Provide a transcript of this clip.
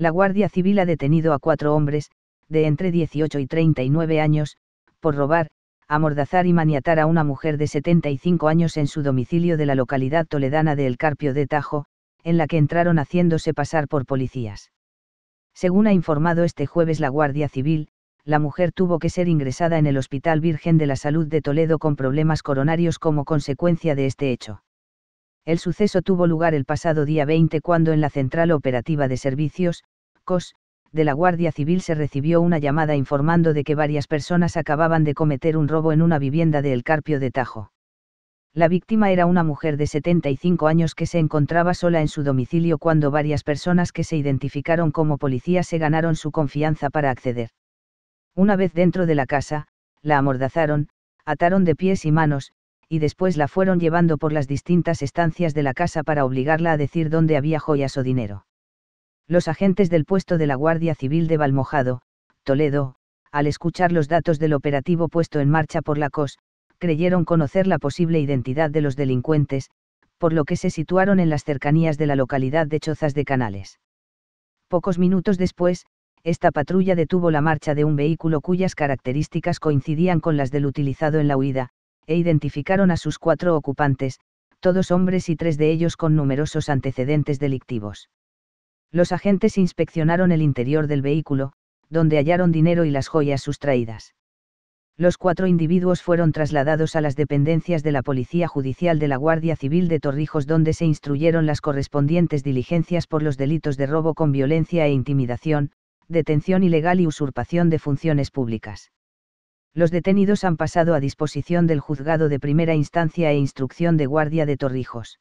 la Guardia Civil ha detenido a cuatro hombres, de entre 18 y 39 años, por robar, amordazar y maniatar a una mujer de 75 años en su domicilio de la localidad toledana de El Carpio de Tajo, en la que entraron haciéndose pasar por policías. Según ha informado este jueves la Guardia Civil, la mujer tuvo que ser ingresada en el Hospital Virgen de la Salud de Toledo con problemas coronarios como consecuencia de este hecho. El suceso tuvo lugar el pasado día 20 cuando en la Central Operativa de Servicios, de la Guardia Civil se recibió una llamada informando de que varias personas acababan de cometer un robo en una vivienda de El Carpio de Tajo. La víctima era una mujer de 75 años que se encontraba sola en su domicilio cuando varias personas que se identificaron como policías se ganaron su confianza para acceder. Una vez dentro de la casa, la amordazaron, ataron de pies y manos, y después la fueron llevando por las distintas estancias de la casa para obligarla a decir dónde había joyas o dinero. Los agentes del puesto de la Guardia Civil de Valmojado, Toledo, al escuchar los datos del operativo puesto en marcha por la COS, creyeron conocer la posible identidad de los delincuentes, por lo que se situaron en las cercanías de la localidad de Chozas de Canales. Pocos minutos después, esta patrulla detuvo la marcha de un vehículo cuyas características coincidían con las del utilizado en la huida, e identificaron a sus cuatro ocupantes, todos hombres y tres de ellos con numerosos antecedentes delictivos. Los agentes inspeccionaron el interior del vehículo, donde hallaron dinero y las joyas sustraídas. Los cuatro individuos fueron trasladados a las dependencias de la Policía Judicial de la Guardia Civil de Torrijos donde se instruyeron las correspondientes diligencias por los delitos de robo con violencia e intimidación, detención ilegal y usurpación de funciones públicas. Los detenidos han pasado a disposición del juzgado de primera instancia e instrucción de Guardia de Torrijos.